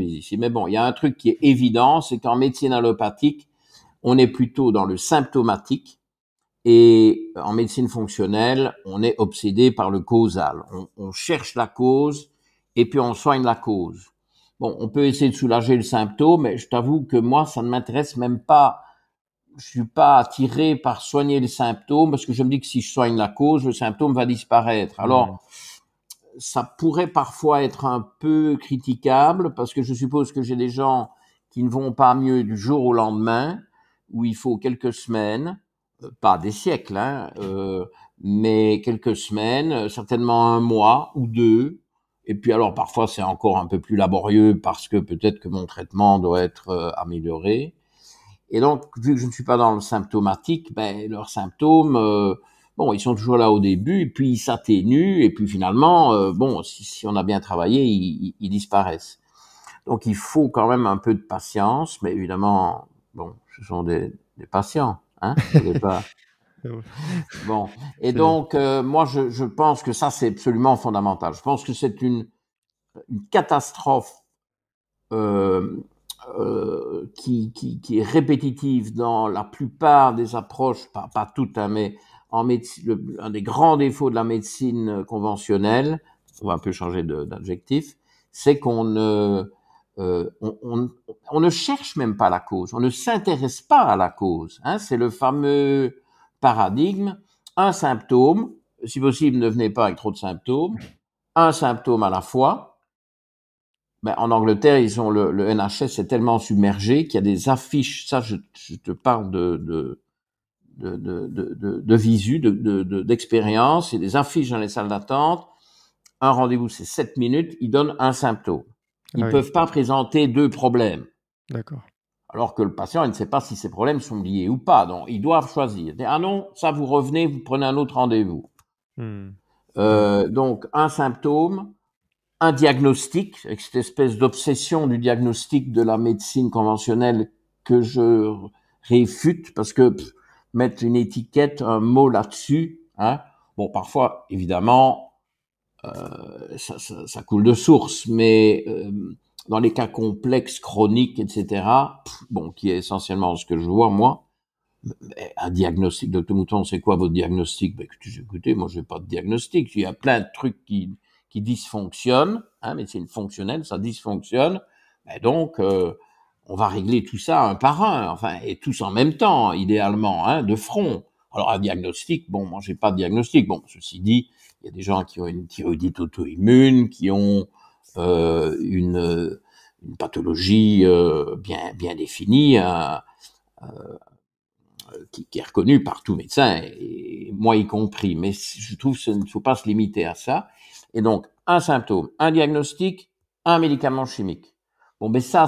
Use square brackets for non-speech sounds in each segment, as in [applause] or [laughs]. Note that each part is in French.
ici. Mais bon, il y a un truc qui est évident, c'est qu'en médecine allopathique, on est plutôt dans le symptomatique et en médecine fonctionnelle, on est obsédé par le causal. On, cherche la cause et puis on soigne la cause. Bon, on peut essayer de soulager le symptôme, mais je t'avoue que moi, ça ne m'intéresse même pas. Je suis pas attiré par soigner les symptômes parce que je me dis que si je soigne la cause, le symptôme va disparaître. Alors, ça pourrait parfois être un peu critiquable parce que je suppose que j'ai des gens qui ne vont pas mieux du jour au lendemain, où il faut quelques semaines, euh, pas des siècles, hein, euh, mais quelques semaines, euh, certainement un mois ou deux. Et puis alors parfois c'est encore un peu plus laborieux parce que peut-être que mon traitement doit être euh, amélioré. Et donc vu que je ne suis pas dans le symptomatique, ben leurs symptômes, bon, ils sont toujours là au début, puis ils s'atténuent, et puis finalement, euh, bon, si, on a bien travaillé, ils, disparaissent. Donc il faut quand même un peu de patience, mais évidemment, bon, ce sont des, patients, hein, [laughs] Bon, et donc euh, moi je, pense que ça c'est absolument fondamental. Je pense que c'est une, catastrophe euh, qui, est répétitive dans la plupart des approches, pas, pas toutes, hein, mais un des grands défauts de la médecine euh, conventionnelle, on va un peu changer d'adjectif, c'est qu'on ne, euh, on, ne cherche même pas la cause, on ne s'intéresse pas à la cause. Hein. c'est le fameux paradigme, un symptôme, si possible ne venez pas avec trop de symptômes, un symptôme à la fois. Ben, en Angleterre, ils ont le, NHS est tellement submergé qu'il y a des affiches. Ça, je, te parle de de, de, de, visu, d'expérience, et des les dans les salles d'attente. Un rendez-vous, c'est 7 minutes, ils donnent un symptôme. Ah ils ne peuvent pas présenter deux problèmes. D'accord. Alors que le patient, il ne sait pas si ces problèmes sont liés ou pas. Donc, ils doivent choisir. Ah non, ça, vous revenez, vous prenez un autre rendez-vous. Hmm. Euh, donc, un symptôme, un diagnostic, avec cette espèce d'obsession du diagnostic de la médecine conventionnelle que je réfute, parce que mettre une étiquette, un mot là-dessus. Hein. Bon, parfois, évidemment, euh, ça, coule de source, mais euh, dans les cas complexes, chroniques, etc., bon, qui est essentiellement ce que je vois, moi, un diagnostic, docteur Mouton, c'est quoi votre diagnostic ben, écoutez, écoutez, moi, je n'ai pas de diagnostic. Il y a plein de trucs qui, qui dysfonctionnent, hein, mais c'est une fonctionnelle, ça dysfonctionne. Ben, donc, euh, on va régler tout ça un par un, enfin, et tous en même temps, idéalement, hein, de front. Alors, un diagnostic, bon, moi, j'ai pas de diagnostic. Bon, ceci dit, il y a des gens qui ont une thyroïdite auto-immune, qui ont euh, une, une, pathologie euh, bien, bien définie, hein, euh, qui, est reconnue par tout médecin, et, moi y compris. Mais je trouve qu'il ne faut pas se limiter à ça. Et donc, un symptôme, un diagnostic, un médicament chimique. Bon, mais ça,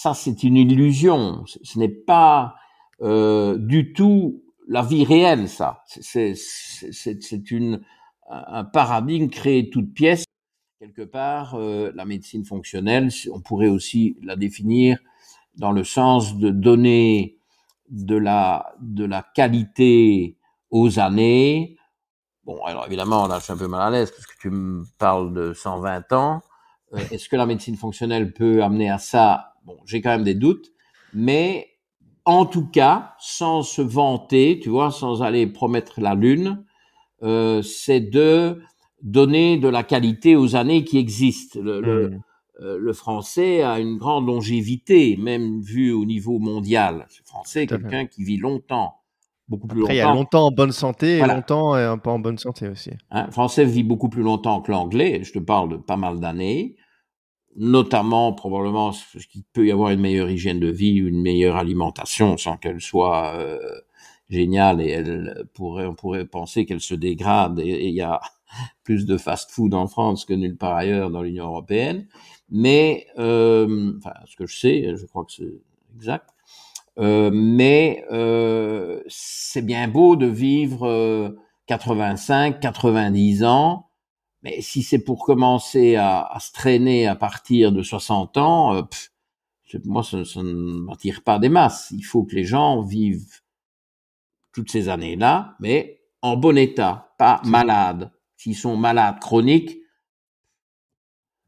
ça c'est une illusion. Ce n'est pas euh, du tout la vie réelle, ça. C'est une un paradigme créé toute pièce. Quelque part, euh, la médecine fonctionnelle, on pourrait aussi la définir dans le sens de donner de la, de la qualité aux années. Bon, alors évidemment, là, je suis un peu mal à l'aise parce que tu me parles de 120 ans. Euh, est-ce que la médecine fonctionnelle peut amener à ça Bon, j'ai quand même des doutes, mais en tout cas, sans se vanter, tu vois, sans aller promettre la lune, euh, c'est de donner de la qualité aux années qui existent. Hmm. Euh, le, français a une grande longévité, même vu au niveau mondial. Le français est quelqu'un qui vit longtemps, beaucoup plus longtemps. Il y a longtemps en bonne santé et longtemps et un peu en bonne santé aussi. Hein, le français vit beaucoup plus longtemps que l'anglais. Je te parle de pas mal d'années notamment probablement ce qu'il peut y avoir une meilleure hygiène de vie, une meilleure alimentation, sans qu'elle soit euh, géniale et on pourrait penser qu'elle se dégrade et il y a [laughs] plus de fast-food en France que nulle part ailleurs dans l'Union européenne. Mais euh, enfin, ce que je sais, je crois que c'est exact. Euh, mais c'est bien beau de vivre 85, 90 ans mais si c'est pour commencer à, se traîner à partir de 60 ans, euh, moi, ça, ne m'attire pas des masses. Il faut que les gens vivent toutes ces années-là, mais en bon état, pas malades. S'ils sont malades chroniques,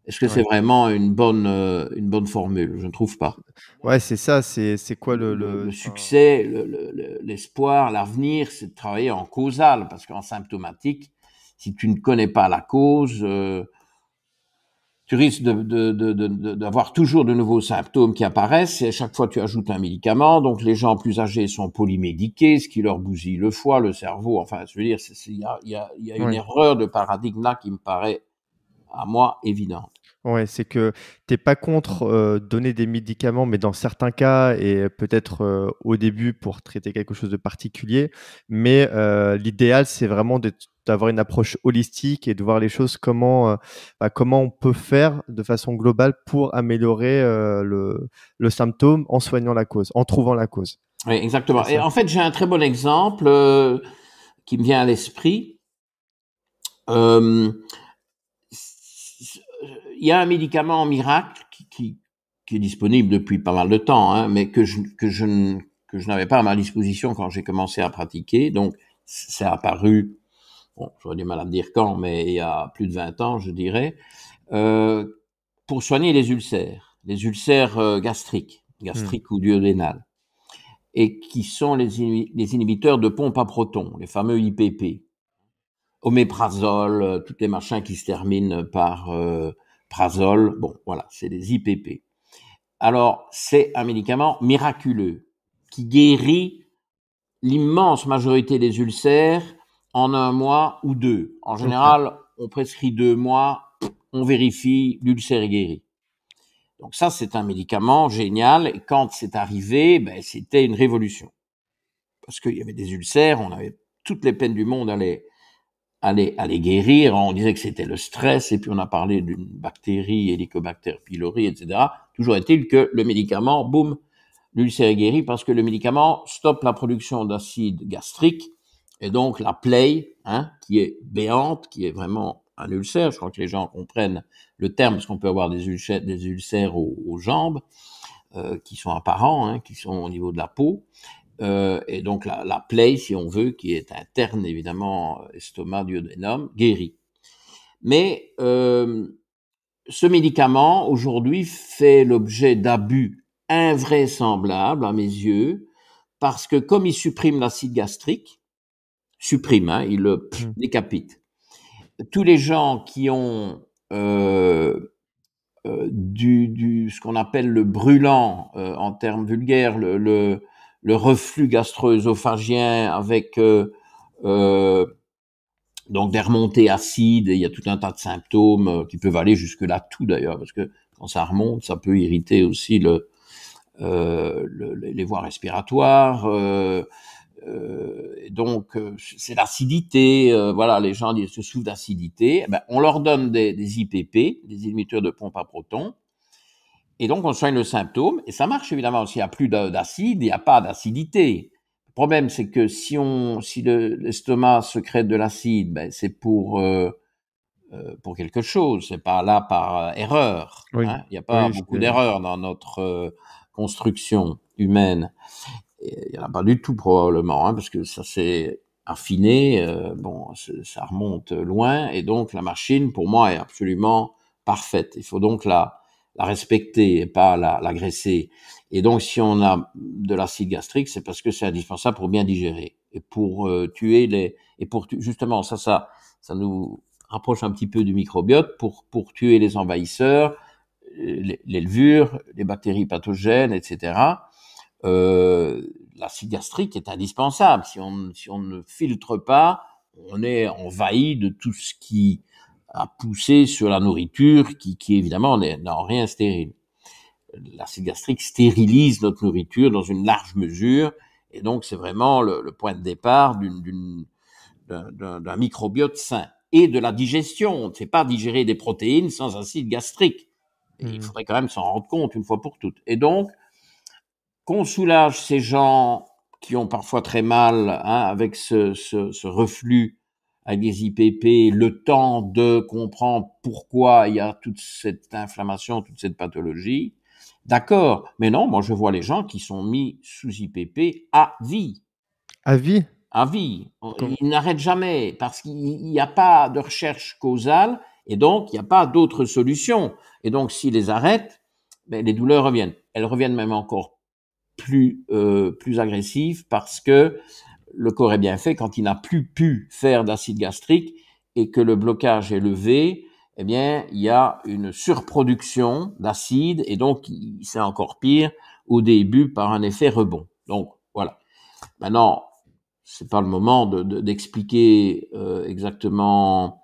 est-ce que c'est vraiment une bonne, euh, une bonne formule Je ne trouve pas. Ouais, c'est ça. C'est, quoi le, le... succès, l'espoir, l'avenir C'est de travailler en causal, parce qu'en symptomatique, si tu ne connais pas la cause, euh, tu risques d'avoir de, toujours de nouveaux symptômes qui apparaissent et à chaque fois tu ajoutes un médicament. Donc les gens plus âgés sont polymédiqués, ce qui leur bousille le foie, le cerveau. Enfin, je veux dire, il y a, une erreur de paradigme là qui me paraît à moi évidente. Ouais, c'est que t'es pas contre euh, donner des médicaments, mais dans certains cas et peut-être euh, au début pour traiter quelque chose de particulier. Mais l'idéal, c'est vraiment d'être d'avoir une approche holistique et de voir les choses comment, euh, bah, comment on peut faire de façon globale pour améliorer euh, le, le symptôme en soignant la cause, en trouvant la cause. Oui, exactement. Et en fait, j'ai un très bon exemple euh, qui me vient à l'esprit. il y a un médicament miracle qui, qui, est disponible depuis pas mal de temps, hein, mais que je, que je, que je n'avais pas à ma disposition quand j'ai commencé à pratiquer. Donc, c'est apparu bon, j'aurais du mal à me dire quand, mais il y a plus de 20 ans, je dirais, euh, pour soigner les ulcères, les ulcères euh, gastriques, gastriques hmm. ou duodénales, et qui sont les, inhibiteurs de pompe à protons, les fameux IPP, oméprazole, euh, tous les machins qui se terminent par prazole, bon, voilà, c'est des IPP. Alors, c'est un médicament miraculeux qui guérit l'immense majorité des ulcères en un mois ou deux. En général, on prescrit deux mois, on vérifie, l'ulcère est guéri. Donc ça, c'est un médicament génial. Et quand c'est arrivé, ben, c'était une révolution. Parce qu'il y avait des ulcères, on avait toutes les peines du monde à les, à les, guérir. On disait que c'était le stress, et puis on a parlé d'une bactérie, Helicobacter pylori, etc. Toujours est-il que le médicament, boum, l'ulcère est guéri parce que le médicament stoppe la production d'acide gastrique et donc la plaie, hein, qui est béante, qui est vraiment un ulcère, je crois que les gens comprennent le terme, parce qu'on peut avoir des ulcères, des aux, jambes, euh, qui sont apparents, hein, qui sont au niveau de la peau. Euh, et donc la, plaie, si on veut, qui est interne, évidemment, euh, estomac, duodénum, guérit. Mais euh, ce médicament, aujourd'hui, fait l'objet d'abus invraisemblables à mes yeux, parce que comme il supprime l'acide gastrique, supprime, hein, il le mmh. décapite. Tous les gens qui ont euh, euh, du, ce qu'on appelle le brûlant euh, en termes vulgaires, le, le, reflux gastro-œsophagien avec donc des remontées acides, il y a tout un tas de symptômes qui peuvent aller jusque là tout d'ailleurs, parce que quand ça remonte, ça peut irriter aussi le, les voies respiratoires. Euh, donc euh, c'est l'acidité, euh, voilà, les gens se souffrent d'acidité. Eh ben, on leur donne des, IPP, des inhibiteurs de pompe à protons, et donc, on soigne le symptôme, et ça marche évidemment. S'il n'y a plus d'acide, il n'y a pas d'acidité. Le problème, c'est que si, si l'estomac le, secrète de l'acide, ben, c'est pour, pour quelque chose, c'est pas là par erreur. Hein. il n'y a pas beaucoup d'erreurs dans notre construction humaine il n'y en a pas du tout probablement, hein, parce que ça s'est affiné, euh, bon, ça remonte loin, et donc la machine, pour moi, est absolument parfaite. Il faut donc la, la respecter et pas la, l'agresser Et donc, si on a de l'acide gastrique, c'est parce que c'est indispensable pour bien digérer et pour euh, tuer les et pour justement ça, ça, ça nous rapproche un petit peu du microbiote pour pour tuer les envahisseurs, euh, les, les levures, les bactéries pathogènes, etc. Euh, l'acide gastrique est indispensable. Si on, si on ne filtre pas, on est envahi de tout ce qui a poussé sur la nourriture, qui, qui évidemment n'est en rien stérile. L'acide gastrique stérilise notre nourriture dans une large mesure, et donc c'est vraiment le, le, point de départ d'un microbiote sain et de la digestion. On ne sait pas digérer des protéines sans acide gastrique. Il hmm. faudrait quand même s'en rendre compte une fois pour toutes. Et donc, qu'on soulage ces gens qui ont parfois très mal hein, avec ce, reflux à des IPP, le temps de comprendre pourquoi il y a toute cette inflammation, toute cette pathologie. D'accord, mais non, moi je vois les gens qui sont mis sous IPP à vie. À vie À vie. Ils n'arrêtent jamais parce qu'il n'y a pas de recherche causale et donc il n'y a pas d'autre solution. Et donc s'ils les arrêtent, ben, les douleurs reviennent. Elles reviennent même encore plus, euh, plus agressif parce que le corps est bien fait quand il n'a plus pu faire d'acide gastrique et que le blocage est levé, eh bien, il y a une surproduction d'acide et donc c'est encore pire au début par un effet rebond. Donc voilà. Maintenant, c'est pas le moment d'expliquer de, euh, exactement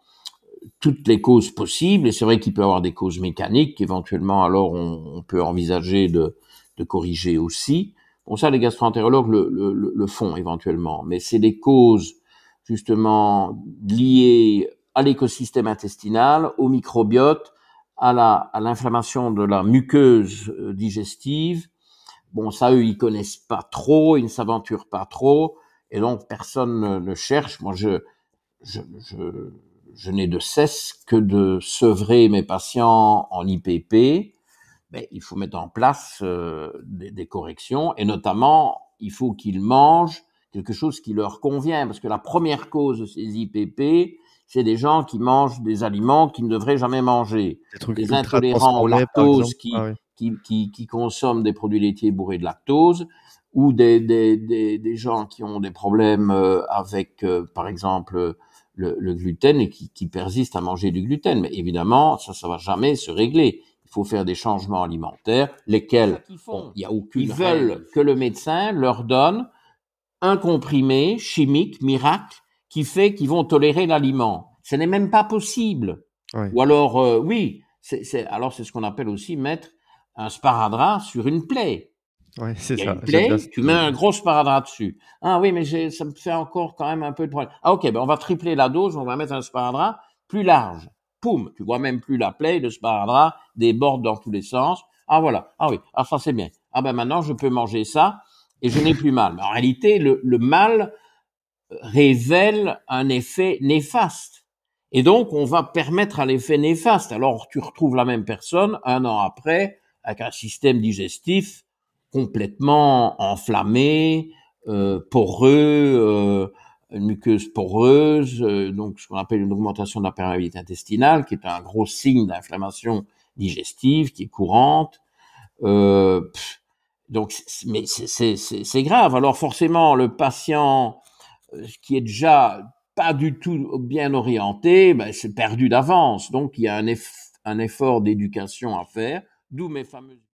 euh, toutes les causes possibles. Et c'est vrai qu'il peut y avoir des causes mécaniques. Éventuellement, alors on peut envisager de de corriger aussi. Bon, ça, les gastroentérologues le, le, font éventuellement, mais c'est des causes justement liées à l'écosystème intestinal, au microbiote, à la à l'inflammation de la muqueuse euh, digestive. Bon, ça, eux, ils connaissent pas trop, ils ne s'aventurent pas trop, et donc personne ne cherche. Moi, je je, je, je n'ai de cesse que de sevrer mes patients en IPP il faut mettre en place euh, des, corrections et notamment il faut qu'ils mangent quelque chose qui leur convient parce que la première cause de ces IPP c'est des gens qui mangent des aliments qu'ils ne devraient jamais manger. Des, intolérants au lactose ah qui, qui, consomment des produits laitiers bourrés de lactose ou des, des, des, gens qui ont des problèmes euh, avec, euh, par exemple, le, gluten et qui, qui persistent à manger du gluten. Mais évidemment, ça, ça va jamais se régler faut faire des changements alimentaires, lesquels il a aucune. Ils veulent que le médecin leur donne un comprimé chimique miracle qui fait qu'ils vont tolérer l'aliment. Ce n'est même pas possible. Ou alors, euh, oui, c'est, alors c'est ce qu'on appelle aussi mettre un sparadrap sur une plaie. Oui, c'est ça. tu mets un gros sparadrap dessus. Ah oui, mais ça me fait encore quand même un peu de problème. Ah ok, ben on va tripler la dose, on va mettre un sparadrap plus large poum, tu vois même plus la plaie, le sparadrap déborde dans tous les sens. Ah voilà, ah oui, ah ça c'est bien. Ah ben maintenant je peux manger ça et je n'ai plus mal. Mais en réalité, le, mal euh, révèle un effet néfaste. Et donc, on va permettre à l'effet néfaste. Alors, tu retrouves la même personne un an après avec un système digestif complètement enflammé, euh, poreux, euh, une muqueuse poreuse, euh, donc ce qu'on appelle une augmentation de la perméabilité intestinale, qui est un gros signe d'inflammation digestive qui est courante. Euh, donc, mais c'est grave. Alors forcément, le patient euh, qui est déjà pas du tout bien orienté, ben, c'est perdu d'avance. Donc, il y a un, un effort d'éducation à faire, d'où mes fameuses...